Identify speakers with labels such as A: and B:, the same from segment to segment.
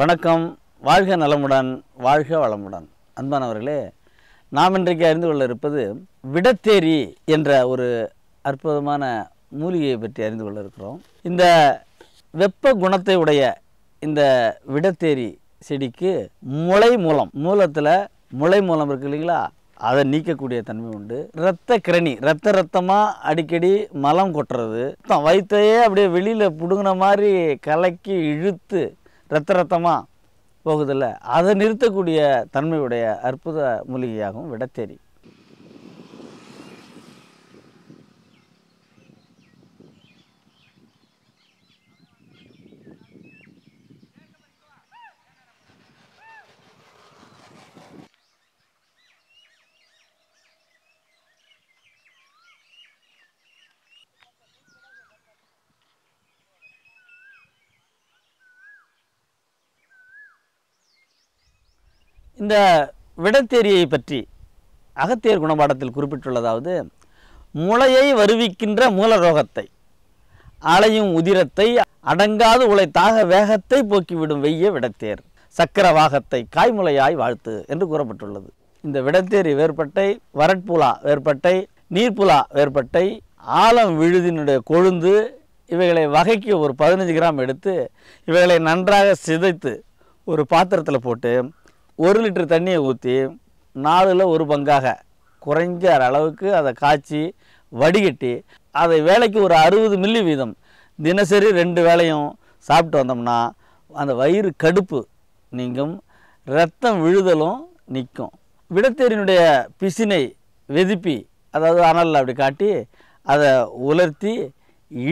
A: வணக்கம் வாழ்க நலமுடன் வாழ்க வளமுடன் அன்பானவர்களே நாம் இன்றைக்கு அறிந்து கொள்ள இருப்பது விடத்தேரி என்ற ஒரு அற்புதமான மூலிகையை பற்றி அறிந்து கொள்ள இருக்கிறோம் இந்த வெப்ப குணத்தை உடைய இந்த விடத்தேரி செடிக்கு முளை மூலம் மூலத்தில் முளை மூலம் இருக்கு இல்லைங்களா அதை நீக்கக்கூடிய தன்மை உண்டு ரத்த கிரணி ரத்த ரத்தமாக அடிக்கடி மலம் கொட்டுறது வயிற்றையே அப்படியே வெளியில் பிடுங்கின மாதிரி கலக்கி இழுத்து ரத்த ரத்தமாக போகுதில்ல அதை நிறுத்தக்கூடிய தன்மையுடைய அற்புத மூலிகையாகவும் விடத்தேரி இந்த விடத்தேரியை பற்றி அகத்தியர் குணபாடத்தில் குறிப்பிட்டுள்ளதாவது முளையை வருவிக்கின்ற மூலரோகத்தை அலையும் உதிரத்தை அடங்காது உழைத்தாக வேகத்தை போக்கிவிடும் வெய்ய விடத்தேர் சக்கரவாகத்தை காய்முலையாய் வாழ்த்து என்று கூறப்பட்டுள்ளது இந்த விடத்தேரி வேற்பட்டை வரட்புலா வேற்பட்டை நீர்ப்புலா வேற்பட்டை ஆழம் விழுதினுடைய கொழுந்து இவைகளை வகைக்கு ஒரு பதினஞ்சு கிராம் எடுத்து இவைகளை நன்றாக சிதைத்து ஒரு பாத்திரத்தில் போட்டு ஒரு லிட்டர் தண்ணியை ஊற்றி நாலில் ஒரு பங்காக குறைஞ்ச அளவுக்கு அதை காய்ச்சி வடிகட்டி அதை வேலைக்கு ஒரு அறுபது மில்லி வீதம் தினசரி ரெண்டு வேலையும் சாப்பிட்டு வந்தோம்னா அந்த வயிறு கடுப்பு நீங்கும் ரத்தம் விழுதலும் நிற்கும் விடத்தேரினுடைய பிசினை வெதிப்பி அதாவது அனலில் அப்படி காட்டி அதை உலர்த்தி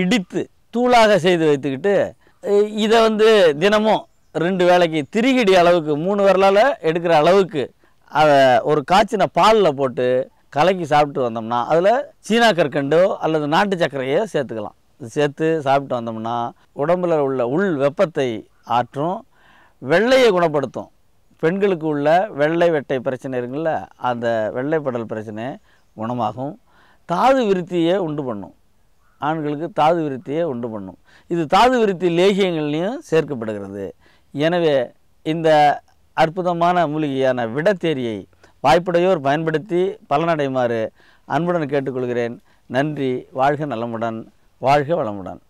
A: இடித்து தூளாக செய்து வைத்துக்கிட்டு இதை வந்து தினமும் ரெண்டு வேலைக்கு திரிகிடி அளவுக்கு மூணு வரலால் எடுக்கிற அளவுக்கு அதை ஒரு காய்ச்சின பாலில் போட்டு கலக்கி சாப்பிட்டு வந்தோம்னா அதில் சீனா கற்கண்டோ அல்லது நாட்டு சர்க்கரையோ சேர்த்துக்கலாம் சேர்த்து சாப்பிட்டு வந்தோம்னா உடம்பில் உள்ள உள் வெப்பத்தை ஆற்றும் வெள்ளையை குணப்படுத்தும் பெண்களுக்கு உள்ள வெள்ளை வெட்டை பிரச்சனை இருக்குல்ல அந்த வெள்ளைப்படல் பிரச்சனை குணமாகும் தாது விருத்தியை உண்டு பண்ணும் ஆண்களுக்கு தாது விருத்தியை உண்டு பண்ணும் இது தாது விருத்தி லேகியங்கள்லேயும் சேர்க்கப்படுகிறது எனவே இந்த அற்புதமான மூலிகையான விடத்தேரியை வாய்ப்புடையோர் பயன்படுத்தி பலனடையுமாறு அன்புடன் கேட்டுக்கொள்கிறேன் நன்றி வாழ்க நலமுடன் வாழ்க வளமுடன்